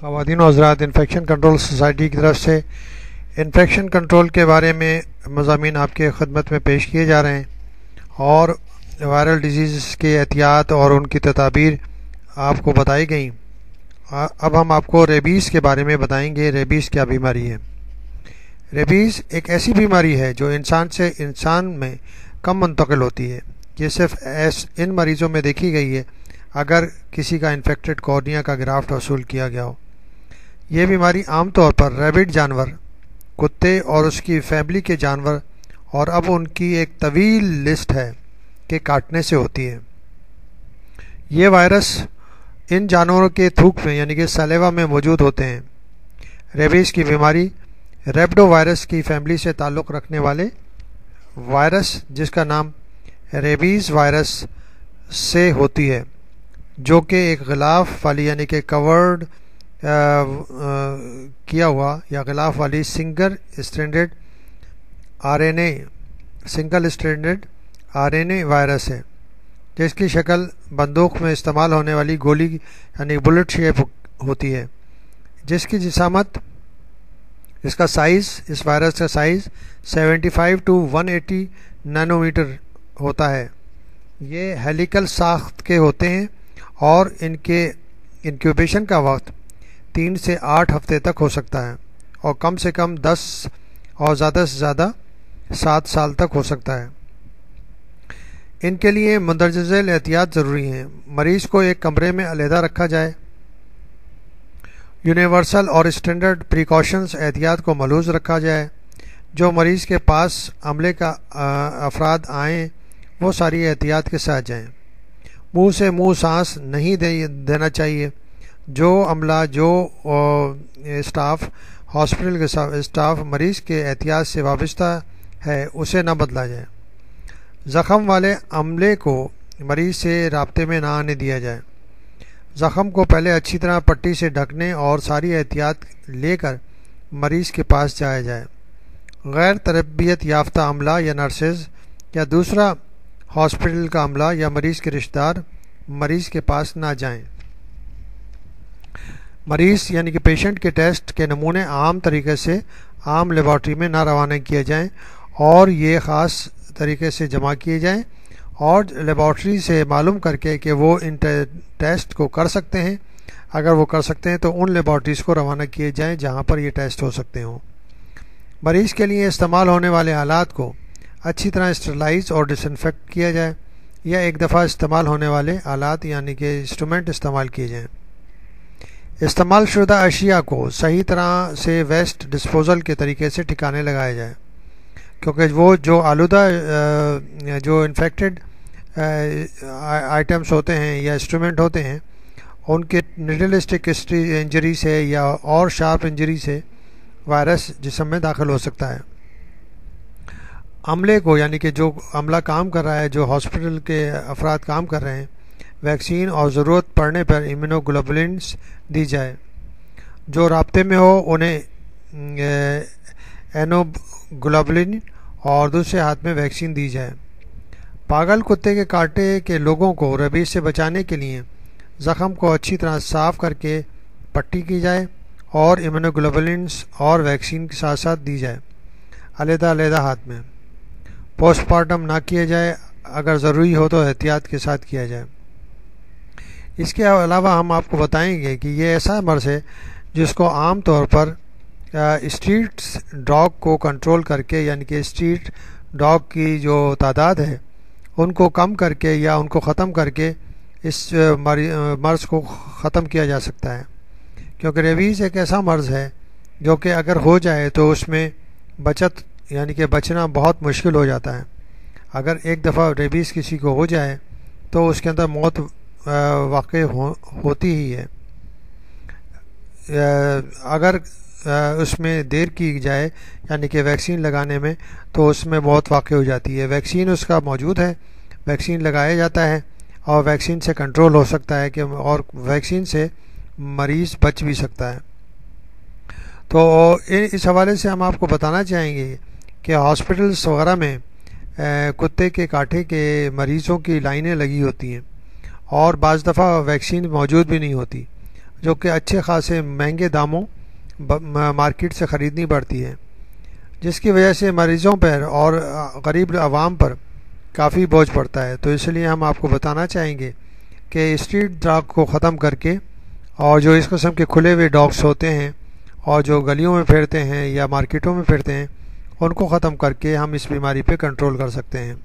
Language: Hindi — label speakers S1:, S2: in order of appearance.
S1: खातिन हजरात इन्फेक्शन कंट्रोल सोसाइटी की तरफ से इन्फेक्शन कंट्रोल के बारे में मजामी आपके खदमत में पेश किए जा रहे हैं और वायरल डिजीज़ के एहतियात और उनकी तदाबीर आपको बताई गई अब हम आपको रेबीज़ के बारे में बताएंगे रेबीज़ क्या बीमारी है रेबीज़ एक ऐसी बीमारी है जो इंसान से इंसान में कम मुंतकिल होती है ये सिर्फ एस इन मरीज़ों में देखी गई है अगर किसी का इन्फेक्टेड कॉर्निया का ग्राफ्ट वसूल किया गया हो ये बीमारी आमतौर पर रैबिट जानवर कुत्ते और उसकी फैमिली के जानवर और अब उनकी एक तवील लिस्ट है के काटने से होती है ये वायरस इन जानवरों के थूक में यानी कि सलेवा में मौजूद होते हैं रेबीज़ की बीमारी रेबडो वायरस की फैमिली से ताल्लुक़ रखने वाले वायरस जिसका नाम रेबीज़ वायरस से होती है जो कि एक गिलाफ वाली यानी कि कवर्ड किया हुआ या गिलाफ वाली single standard RNA single standard RNA virus है जिसकी शक्ल बंदूक में इस्तेमाल होने वाली गोली यानी बुलेट शेप होती है जिसकी जिसामत इसका साइज़ इस वायरस का साइज़ 75 टू 180 नैनोमीटर होता है ये हेलिकल साख्त के होते हैं और इनके इनक्यूबेशन का वक्त तीन से आठ हफ्ते तक हो सकता है और कम से कम दस और ज़्यादा से ज़्यादा सात साल तक हो सकता है इनके लिए झेल एहतियात ज़रूरी हैं मरीज़ को एक कमरे में अलहदा रखा जाए यूनिवर्सल और स्टैंडर्ड प्रिकॉशंस एहतियात को मलूज रखा जाए जो मरीज़ के पास अमले का अफराद आएँ वो सारी एहतियात के साथ जाएँ मुंह से मुंह सांस नहीं दे देना चाहिए जो अमला जो स्टाफ हॉस्पिटल के स्टाफ मरीज़ के एहतियात से वाबस्ता है उसे ना बदला जाए ज़ख़म वाले अमले को मरीज़ से रबते में ना आने दिया जाए ज़ख़म को पहले अच्छी तरह पट्टी से ढकने और सारी एहतियात लेकर मरीज़ के पास जाया जाए गैर तरबियत याफ्तः अमला या नर्सेज या दूसरा हॉस्पिटल का अमला या मरीज़ के रिश्तेदार मरीज़ के पास ना जाएं। मरीज यानी कि पेशेंट के टेस्ट के नमूने आम तरीके से आम लेबॉर्ट्री में ना रवाना किए जाएं और ये ख़ास तरीके से जमा किए जाएं और लेबॉर्ट्री से मालूम करके कि वो इन टेस्ट को कर सकते हैं अगर वो कर सकते हैं तो उन लेबॉर्ट्रीज़ को रवाना किए जाएं जहां पर ये टेस्ट हो सकते हों मरीज़ के लिए इस्तेमाल होने वाले आलात को अच्छी तरह स्टरलाइज और डिसनफेक्ट किया जाए या एक दफ़ा इस्तेमाल होने वाले आलात यानी कि इंस्ट्रूमेंट इस्तेमाल किए जाएँ इस्तेमाल शुदा अशिया को सही तरह से वेस्ट डिस्पोज़ल के तरीके से ठिकाने लगाए जाए क्योंकि वो जो आलूदा जो इन्फेक्टेड आइटम्स होते हैं या इंस्ट्रूमेंट होते हैं उनके निडलिस्टिक इंजरी से या और शार्प इंजरी से वायरस जिसम में दाखिल हो सकता है अमले को यानी कि जो अमला काम कर रहा है जो हॉस्पिटल के अफराद काम कर रहे हैं वैक्सीन और ज़रूरत पड़ने पर इम्यूनोग्लोबुलिन्स दी जाए जो रबते में हो उन्हें एनोग्लोबुलिन और दूसरे हाथ में वैक्सीन दी जाए पागल कुत्ते के काटे के लोगों को रबी से बचाने के लिए ज़ख़म को अच्छी तरह साफ़ करके पट्टी की जाए और इम्यूनोग्लोबुलिन्स और वैक्सीन के साथ साथ दी जाए अलहदा हाथ में पोस्टमार्टम ना किया जाए अगर ज़रूरी हो तो एहतियात के साथ किया जाए इसके अलावा हम आपको बताएंगे कि ये ऐसा मर्ज़ है जिसको आम तौर पर स्ट्रीट डॉग को कंट्रोल करके यानी कि स्ट्रीट डॉग की जो तादाद है उनको कम करके या उनको ख़त्म करके इस मर्ज़ को ख़त्म किया जा सकता है क्योंकि रेवीज़ एक ऐसा मर्ज़ है जो कि अगर हो जाए तो उसमें बचत यानी कि बचना बहुत मुश्किल हो जाता है अगर एक दफ़ा रेबीज़ किसी को हो जाए तो उसके अंदर मौत वाक़ हो, होती ही है अगर उसमें देर की जाए यानी कि वैक्सीन लगाने में तो उसमें बहुत वाक़ हो जाती है वैक्सीन उसका मौजूद है वैक्सीन लगाया जाता है और वैक्सीन से कंट्रोल हो सकता है कि और वैक्सीन से मरीज़ बच भी सकता है तो इस हवाले से हम आपको बताना चाहेंगे कि हॉस्पिटल्स वगैरह में कुत्ते के काटे के मरीज़ों की लाइनें लगी होती हैं और बज दफ़ा वैक्सीन मौजूद भी नहीं होती जो कि अच्छे खासे महंगे दामों मार्केट से ख़रीदनी पड़ती है जिसकी वजह से मरीज़ों पर और गरीब आवाम पर काफ़ी बोझ पड़ता है तो इसलिए हम आपको बताना चाहेंगे कि स्ट्रीट ड्रग को ख़त्म करके और जो इस कस्म के खुले हुए डॉग्स होते हैं और जो गलियों में फिरते हैं या मार्केटों में फिरते हैं उनको ख़त्म करके हम इस बीमारी पे कंट्रोल कर सकते हैं